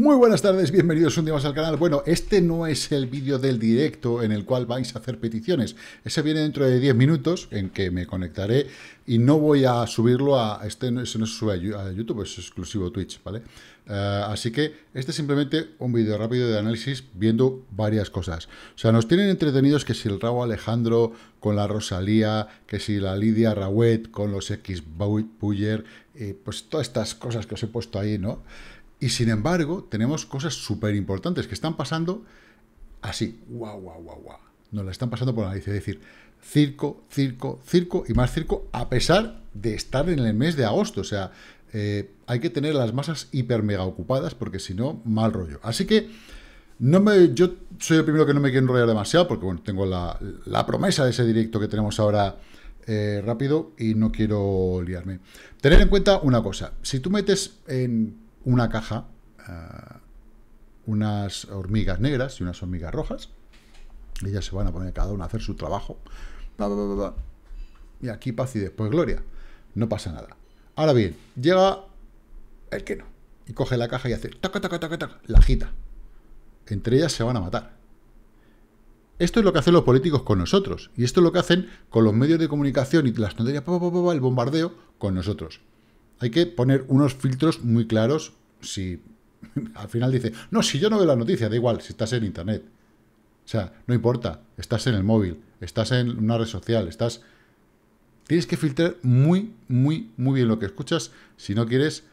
Muy buenas tardes, bienvenidos un día más al canal. Bueno, este no es el vídeo del directo en el cual vais a hacer peticiones. Ese viene dentro de 10 minutos en que me conectaré y no voy a subirlo a... Este no, no sube a YouTube, es exclusivo Twitch, ¿vale? Eh, así que este es simplemente un vídeo rápido de análisis viendo varias cosas. O sea, nos tienen entretenidos que si el Raúl Alejandro con la Rosalía, que si la Lidia Rawet con los X Puyer, eh, pues todas estas cosas que os he puesto ahí, ¿no? Y sin embargo, tenemos cosas súper importantes que están pasando así, guau, guau, guau, guau. Nos la están pasando por la nariz, es decir, circo, circo, circo y más circo, a pesar de estar en el mes de agosto. O sea, eh, hay que tener las masas hiper mega ocupadas porque si no, mal rollo. Así que no me, yo soy el primero que no me quiero enrollar demasiado porque bueno, tengo la, promesa de ese directo que tenemos ahora eh, rápido y no quiero liarme. Tener en cuenta una cosa, si tú metes en una caja, eh, unas hormigas negras y unas hormigas rojas. Ellas se van a poner cada una a hacer su trabajo. y aquí paz y después gloria. No pasa nada. Ahora bien, llega el que no. Y coge la caja y hace La gita, Entre ellas se van a matar. Esto es lo que hacen los políticos con nosotros. Y esto es lo que hacen con los medios de comunicación y las tonterías, el bombardeo con nosotros. Hay que poner unos filtros muy claros si al final dice, no, si yo no veo la noticia, da igual, si estás en internet. O sea, no importa, estás en el móvil, estás en una red social, estás... Tienes que filtrar muy, muy, muy bien lo que escuchas si no quieres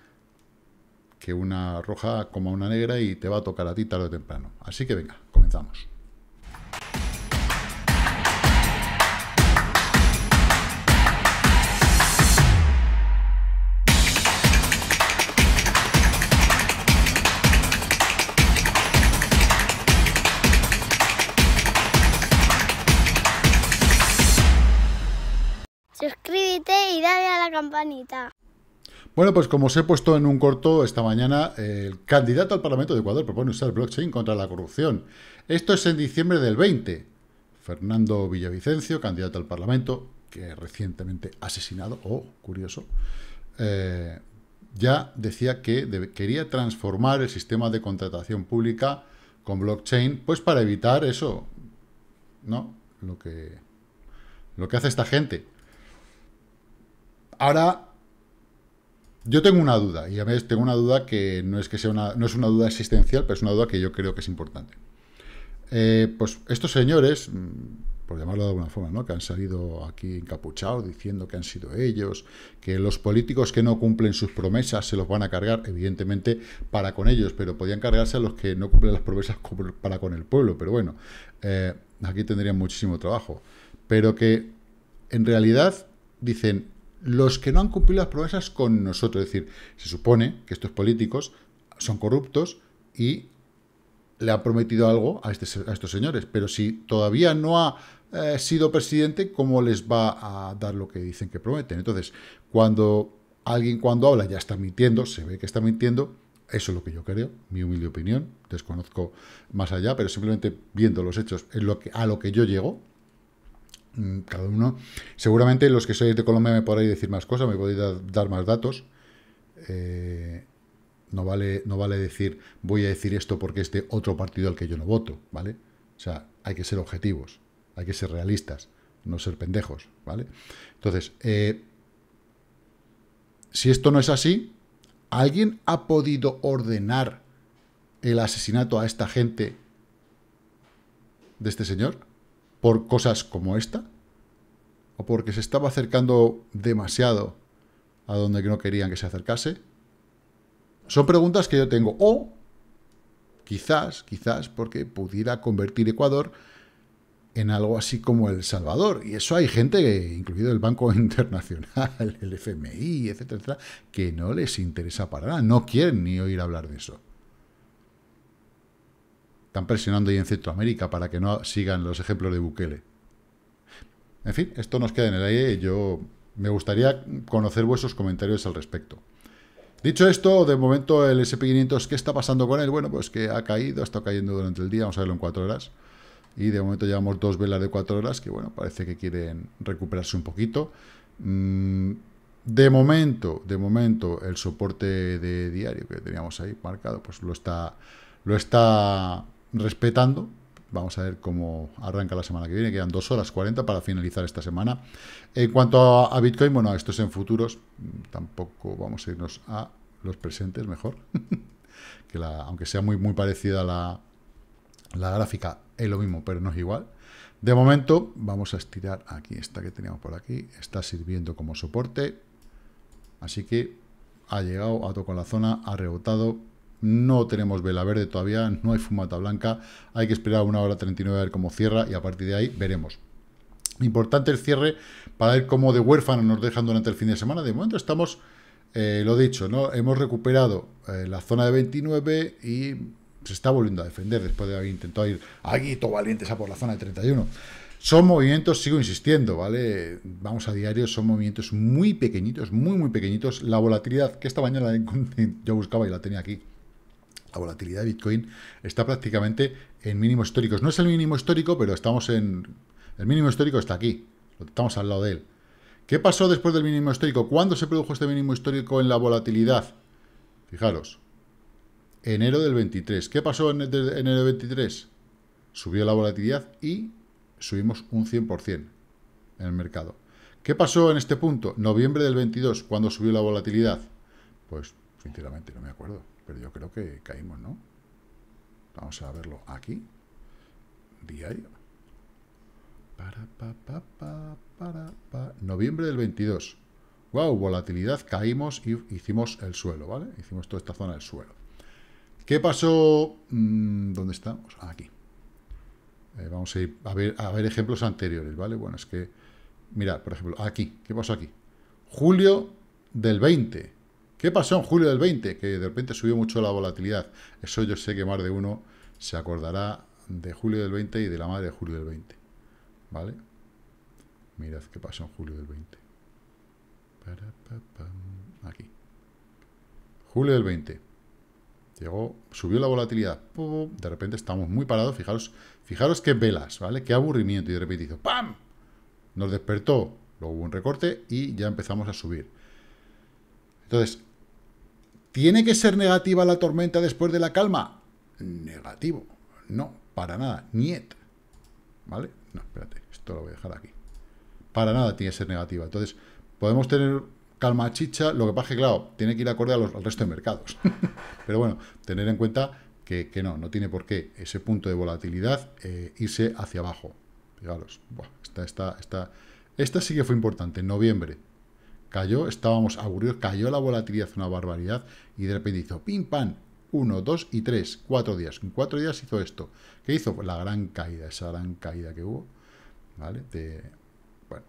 que una roja coma una negra y te va a tocar a ti tarde o temprano. Así que venga, comenzamos. Bueno, pues como os he puesto en un corto esta mañana, el candidato al Parlamento de Ecuador propone usar blockchain contra la corrupción. Esto es en diciembre del 20. Fernando Villavicencio, candidato al Parlamento, que recientemente asesinado, oh, curioso, eh, ya decía que quería transformar el sistema de contratación pública con blockchain, pues para evitar eso, ¿no? Lo que, lo que hace esta gente. Ahora yo tengo una duda, y a veces tengo una duda que no es que sea una, no es una duda existencial, pero es una duda que yo creo que es importante. Eh, pues estos señores, mm, por llamarlo de alguna forma, ¿no? que han salido aquí encapuchados diciendo que han sido ellos, que los políticos que no cumplen sus promesas se los van a cargar, evidentemente, para con ellos, pero podían cargarse a los que no cumplen las promesas para con el pueblo. Pero bueno, eh, aquí tendrían muchísimo trabajo. Pero que en realidad dicen, los que no han cumplido las promesas con nosotros. Es decir, se supone que estos políticos son corruptos y le han prometido algo a, este a estos señores, pero si todavía no ha eh, sido presidente, ¿cómo les va a dar lo que dicen que prometen? Entonces, cuando alguien cuando habla ya está mintiendo, se ve que está mintiendo, eso es lo que yo creo, mi humilde opinión, desconozco más allá, pero simplemente viendo los hechos a lo que yo llego, Mm, cada uno. Seguramente los que sois de Colombia me podréis decir más cosas, me podéis dar, más datos. Eh, no, vale, no vale decir, voy a decir esto porque es de otro partido al que yo no voto, ¿vale? O sea, hay que ser objetivos, hay que ser realistas, no ser pendejos, ¿vale? Entonces, eh, si esto no es así, ¿alguien ha podido ordenar el asesinato a esta gente de este señor? por cosas como esta? ¿O porque se estaba acercando demasiado a donde no querían que se acercase? Son preguntas que yo tengo. O quizás, quizás, porque pudiera convertir Ecuador en algo así como El Salvador. Y eso hay gente, incluido el Banco Internacional, el FMI, etcétera, etcétera, que no les interesa para nada. No quieren ni oír hablar de eso. Están presionando ahí en Centroamérica para que no sigan los ejemplos de Bukele. En fin, esto nos queda en el aire. Yo me gustaría conocer vuestros comentarios al respecto. Dicho esto, de momento el SP500, ¿qué está pasando con él? Bueno, pues que ha caído, ha estado cayendo durante el día, vamos a verlo en cuatro horas. Y de momento llevamos dos velas de cuatro horas, que bueno, parece que quieren recuperarse un poquito. Mm, de momento, de momento, el soporte de diario que teníamos ahí marcado, pues lo está, lo está respetando. Vamos a ver cómo arranca la semana que viene. Quedan 2 horas 40 para finalizar esta semana. En cuanto a, Bitcoin, bueno, esto es en futuros. Tampoco vamos a irnos a los presentes, mejor. que la, aunque sea muy, muy parecida a la, la gráfica, es lo mismo, pero no es igual. De momento, vamos a estirar aquí esta que teníamos por aquí. Está sirviendo como soporte. Así que ha llegado, ha tocado la zona, ha rebotado, no tenemos vela verde todavía, no hay fumata blanca. Hay que esperar una hora 39 a ver cómo cierra y a partir de ahí veremos. Importante el cierre para ver cómo de huérfano nos dejan durante el fin de semana. De momento estamos, eh, lo dicho, ¿no? hemos recuperado eh, la zona de 29 y se está volviendo a defender después de haber intentado ir aquí todo valientes a por la zona de 31. Son movimientos, sigo insistiendo, ¿vale? Vamos a diario, son movimientos muy pequeñitos, muy, muy pequeñitos. La volatilidad que esta mañana yo buscaba y la tenía aquí la volatilidad de Bitcoin está prácticamente en mínimos históricos. No es el mínimo histórico, pero estamos en... El mínimo histórico está aquí, estamos al lado de él. ¿Qué pasó después del mínimo histórico? ¿Cuándo se produjo este mínimo histórico en la volatilidad? Fijaros, enero del 23. ¿Qué pasó en enero del 23? Subió la volatilidad y subimos un 100% en el mercado. ¿Qué pasó en este punto? Noviembre del 22, cuando subió la volatilidad. Pues, sinceramente, no me acuerdo. Pero yo creo que caímos, ¿no? Vamos a verlo aquí. Diario. Para, Noviembre del 22. Wow, volatilidad, caímos y hicimos el suelo, ¿vale? Hicimos toda esta zona del suelo. ¿Qué pasó? Mm, ¿Dónde estamos? Ah, aquí. Eh, vamos a ir a ver, a ver ejemplos anteriores, ¿vale? Bueno, es que, mirad, por ejemplo, aquí. ¿Qué pasó aquí? Julio del 20. ¿Qué pasó en julio del 20? Que de repente subió mucho la volatilidad. Eso yo sé que más de uno se acordará de julio del 20 y de la madre de julio del 20. ¿Vale? Mirad qué pasó en julio del 20. Aquí. Julio del 20. Llegó, subió la volatilidad. De repente estamos muy parados. Fijaros, fijaros qué velas, ¿vale? Qué aburrimiento. Y de repente hizo ¡pam! Nos despertó. Luego hubo un recorte y ya empezamos a subir. Entonces, ¿tiene que ser negativa la tormenta después de la calma? Negativo. No, para nada. Niet. ¿Vale? No, espérate. Esto lo voy a dejar aquí. Para nada tiene que ser negativa. Entonces, podemos tener calma chicha. Lo que pasa es que, claro, tiene que ir acorde a los, al resto de mercados. Pero bueno, tener en cuenta que, no, no tiene por qué ese punto de volatilidad eh, irse hacia abajo. Fijaros, esta, esta sí que fue importante, en noviembre. Cayó, estábamos aburridos, cayó la volatilidad una barbaridad y de repente hizo pim pam, uno, dos y tres, cuatro días. En cuatro días hizo esto. ¿Qué hizo? Pues la gran caída, esa gran caída que hubo. ¿Vale? De, bueno,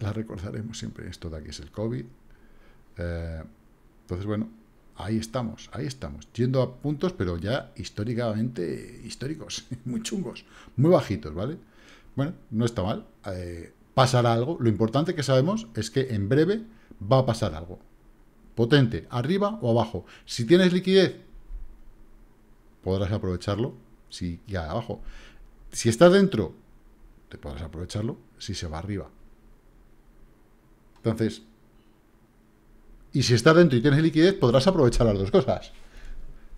la recordaremos siempre. Esto de aquí es el COVID. Eh, entonces, bueno, ahí estamos, ahí estamos. Yendo a puntos, pero ya históricamente históricos, muy chungos, muy bajitos, ¿vale? Bueno, no está mal. Eh, pasará algo. Lo importante que sabemos es que en breve va a pasar algo. Potente, arriba o abajo. Si tienes liquidez, podrás aprovecharlo. Si ya abajo. Si estás dentro, te podrás aprovecharlo. Si se va arriba. Entonces, y si estás dentro y tienes liquidez, podrás aprovechar las dos cosas.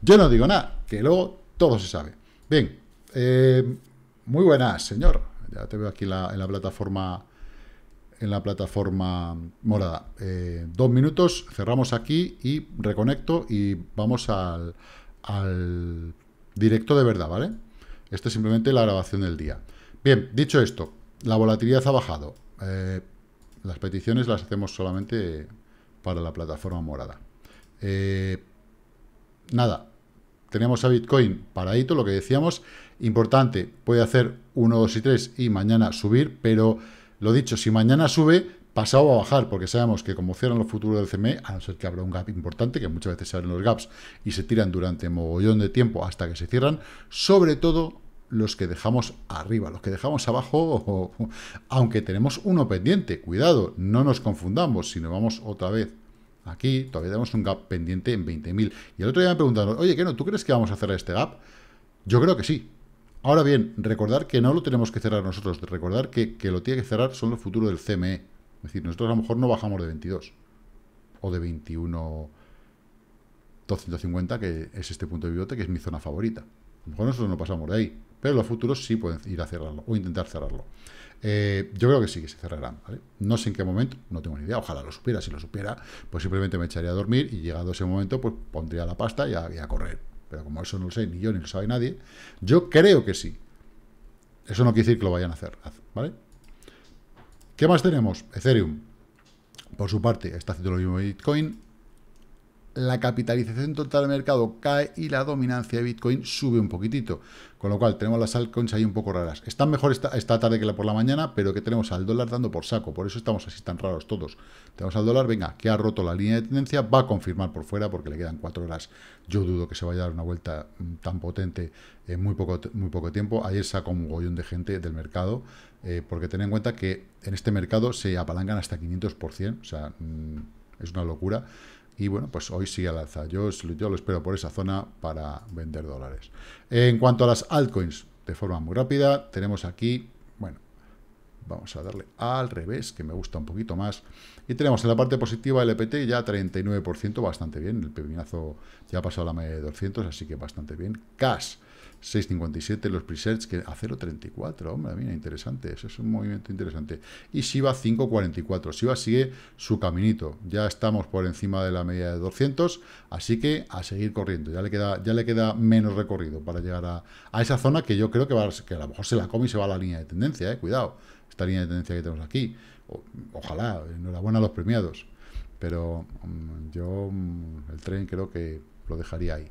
Yo no digo nada, que luego todo se sabe. Bien, eh, muy buenas, señor. Ya te veo aquí en la plataforma en la plataforma morada. Eh, dos minutos, cerramos aquí y reconecto y vamos al, directo de verdad, ¿vale? Esto es simplemente la grabación del día. Bien, dicho esto, la volatilidad ha bajado. Eh, las peticiones las hacemos solamente para la plataforma morada. Eh, nada, tenemos a Bitcoin paradito, lo que decíamos. Importante, puede hacer 1, 2 y 3 y mañana subir, pero lo dicho, si mañana sube, pasado a bajar, porque sabemos que como cierran los futuros del CME, a no ser que habrá un gap importante, que muchas veces se abren los gaps y se tiran durante mogollón de tiempo hasta que se cierran, sobre todo los que dejamos arriba, los que dejamos abajo, aunque tenemos uno pendiente, cuidado, no nos confundamos, si nos vamos otra vez Aquí todavía tenemos un gap pendiente en 20.000. Y el otro día me preguntaron, oye, ¿qué no? ¿Tú crees que vamos a cerrar este gap? Yo creo que sí. Ahora bien, recordar que no lo tenemos que cerrar nosotros. Recordar que, lo tiene que cerrar son los futuros del CME. Es decir, nosotros a lo mejor no bajamos de 22 o de 21.250, que es este punto de pivote, que es mi zona favorita. A lo mejor nosotros no pasamos de ahí. Pero los futuros sí pueden ir a cerrarlo o intentar cerrarlo. Eh, yo creo que sí que se cerrarán. No sé en qué momento, no tengo ni idea. Ojalá lo supiera. Si lo supiera, pues simplemente me echaría a dormir y llegado ese momento, pues pondría la pasta y a, a correr. Pero como eso no lo sé ni yo ni lo sabe nadie, yo creo que sí. Eso no quiere decir que lo vayan a hacer, ¿vale? ¿Qué más tenemos? Ethereum. Por su parte, está haciendo lo mismo Bitcoin la capitalización total del mercado cae y la dominancia de Bitcoin sube un poquitito. Con lo cual, tenemos las altcoins ahí un poco raras. Están mejor esta, tarde que la por la mañana, pero que tenemos al dólar dando por saco. Por eso estamos así tan raros todos. Tenemos al dólar, venga, que ha roto la línea de tendencia, va a confirmar por fuera porque le quedan cuatro horas. Yo dudo que se vaya a dar una vuelta mm, tan potente en muy poco, muy poco tiempo. Ayer sacó un gollón de gente del mercado, eh, porque ten en cuenta que en este mercado se apalancan hasta 500%, o sea, mm, es una locura. Y bueno, pues hoy sigue al alza. Yo, yo lo espero por esa zona para vender dólares. En cuanto a las altcoins, de forma muy rápida, tenemos aquí, bueno, vamos a darle al revés, que me gusta un poquito más. Y tenemos en la parte positiva el EPT ya 39%, bastante bien. El pepinazo ya ha pasado la media de 200, así que bastante bien. Cash, 6,57, los presets que a 0,34, hombre, mira, interesante, eso es un movimiento interesante. Y Shiba 5,44, Shiba sigue su caminito, ya estamos por encima de la media de 200, así que a seguir corriendo, ya le queda, ya le queda menos recorrido para llegar a, esa zona que yo creo que, va, que a lo mejor se la come y se va a la línea de tendencia, eh, cuidado, esta línea de tendencia que tenemos aquí, ojalá, enhorabuena a los premiados. Pero mm, yo mm, el tren creo que lo dejaría ahí.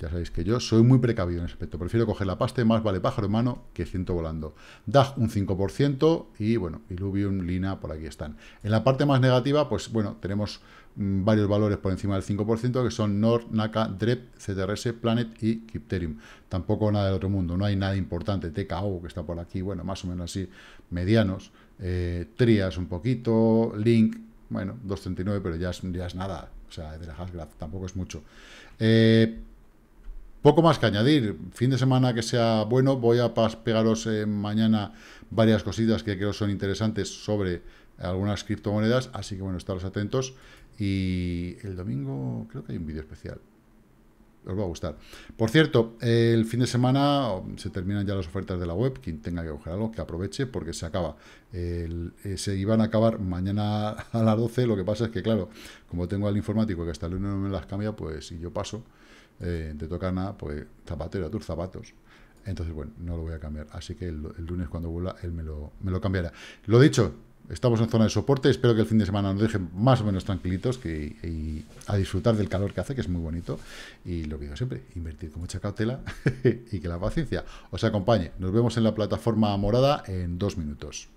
Ya sabéis que yo soy muy precavido en ese aspecto. Prefiero coger la pasta y más vale pájaro en mano que ciento volando. DAG un 5% y, bueno, Illuvium, Lina, por aquí están. En la parte más negativa, pues, bueno, tenemos mm, varios valores por encima del 5%, que son Nord, Naka, DREP, CTRS, Planet y Kipterium. Tampoco nada del otro mundo, no hay nada importante. TKO, que está por aquí, bueno, más o menos así, medianos eh, Trias un poquito, Link, bueno, 2.39, pero ya es, nada, o sea, de la tampoco es mucho. Eh, poco más que añadir, fin de semana que sea bueno, voy a pegaros en eh, mañana varias cositas que creo son interesantes sobre algunas criptomonedas, así que bueno, estaros atentos y el domingo creo que hay un vídeo especial os va a gustar. Por cierto, el fin de semana oh, se terminan ya las ofertas de la web, quien tenga que algo que aproveche porque se acaba. Eh, se iban a acabar mañana a las 12, lo que pasa es que, claro, como tengo al informático que hasta el lunes no me las cambia, pues si yo paso, eh, te toca nada, pues zapatero a tus zapatos. Entonces, bueno, no lo voy a cambiar. Así que el, lunes cuando vuelva, él me lo, me lo cambiará. Lo dicho, estamos en zona de soporte. Espero que el fin de semana nos dejen más o menos tranquilitos que, y a disfrutar del calor que hace, que es muy bonito. Y lo que digo siempre, invertir con mucha cautela y que la paciencia os acompañe. Nos vemos en la plataforma morada en dos minutos.